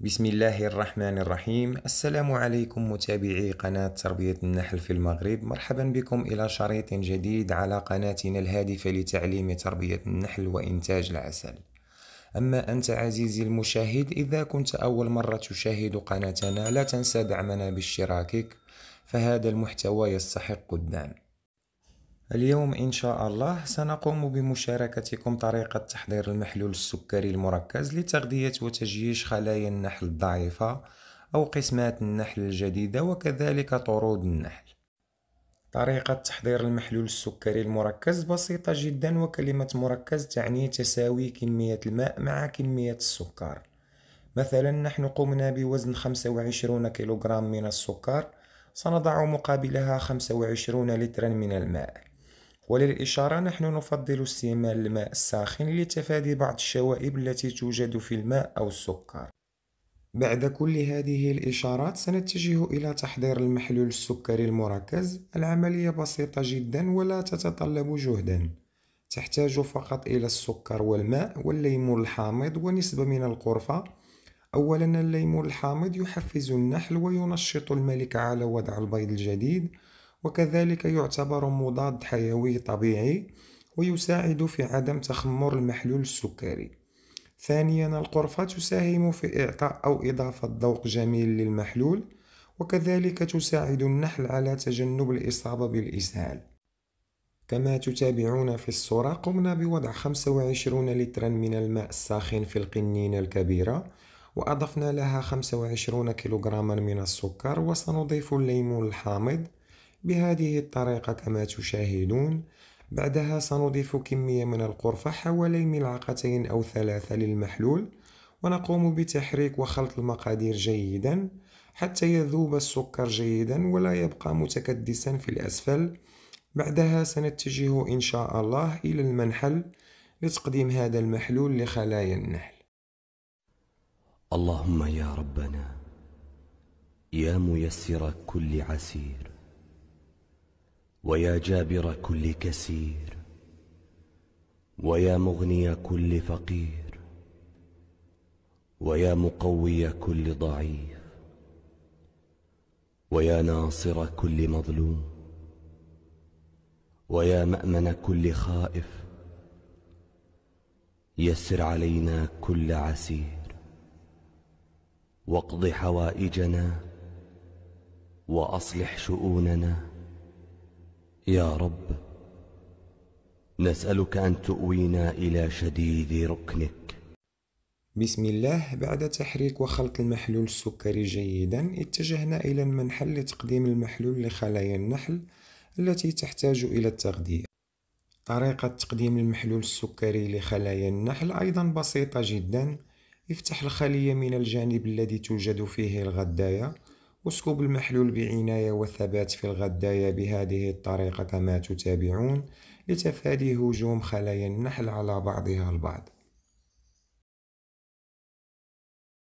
بسم الله الرحمن الرحيم السلام عليكم متابعي قناة تربية النحل في المغرب مرحبا بكم إلى شريط جديد على قناتنا الهادفة لتعليم تربية النحل وإنتاج العسل أما أنت عزيزي المشاهد إذا كنت أول مرة تشاهد قناتنا لا تنسى دعمنا باشتراكك فهذا المحتوى يستحق الدعم اليوم إن شاء الله سنقوم بمشاركتكم طريقة تحضير المحلول السكري المركز لتغذية وتجييش خلايا النحل الضعيفة أو قسمات النحل الجديدة وكذلك طرود النحل طريقة تحضير المحلول السكري المركز بسيطة جدا وكلمة مركز تعني تساوي كمية الماء مع كمية السكر مثلا نحن قمنا بوزن 25 كيلوغرام من السكر سنضع مقابلها 25 لترا من الماء وللإشارة نحن نفضل استعمال الماء الساخن لتفادي بعض الشوائب التي توجد في الماء أو السكر بعد كل هذه الإشارات سنتجه إلى تحضير المحلول السكري المركز العملية بسيطة جدا ولا تتطلب جهدا تحتاج فقط إلى السكر والماء والليمون الحامض ونسبة من القرفة أولا الليمون الحامض يحفز النحل وينشط الملك على وضع البيض الجديد وكذلك يعتبر مضاد حيوي طبيعي ويساعد في عدم تخمر المحلول السكري ثانيا القرفة تساهم في إعطاء أو إضافة ذوق جميل للمحلول وكذلك تساعد النحل على تجنب الإصابة بالإسهال كما تتابعون في الصورة قمنا بوضع 25 لترا من الماء الساخن في القنينة الكبيرة وأضفنا لها 25 كيلوغراما من السكر وسنضيف الليمون الحامض بهذه الطريقة كما تشاهدون بعدها سنضيف كمية من القرفة حوالي ملعقتين أو ثلاثة للمحلول ونقوم بتحريك وخلط المقادير جيدا حتى يذوب السكر جيدا ولا يبقى متكدسا في الأسفل بعدها سنتجه إن شاء الله إلى المنحل لتقديم هذا المحلول لخلايا النحل اللهم يا ربنا يا ميسر كل عسير ويا جابر كل كسير ويا مغني كل فقير ويا مقوي كل ضعيف ويا ناصر كل مظلوم ويا مامن كل خائف يسر علينا كل عسير واقض حوائجنا واصلح شؤوننا يا رب نسألك أن تؤوينا إلى شديد ركنك بسم الله بعد تحريك وخلط المحلول السكري جيدا اتجهنا إلى المنحل لتقديم المحلول لخلايا النحل التي تحتاج إلى التغذية طريقة تقديم المحلول السكري لخلايا النحل أيضا بسيطة جدا افتح الخلية من الجانب الذي توجد فيه الغداية اسكب المحلول بعناية والثبات في الغداية بهذه الطريقة كما تتابعون لتفادي هجوم خلايا النحل على بعضها البعض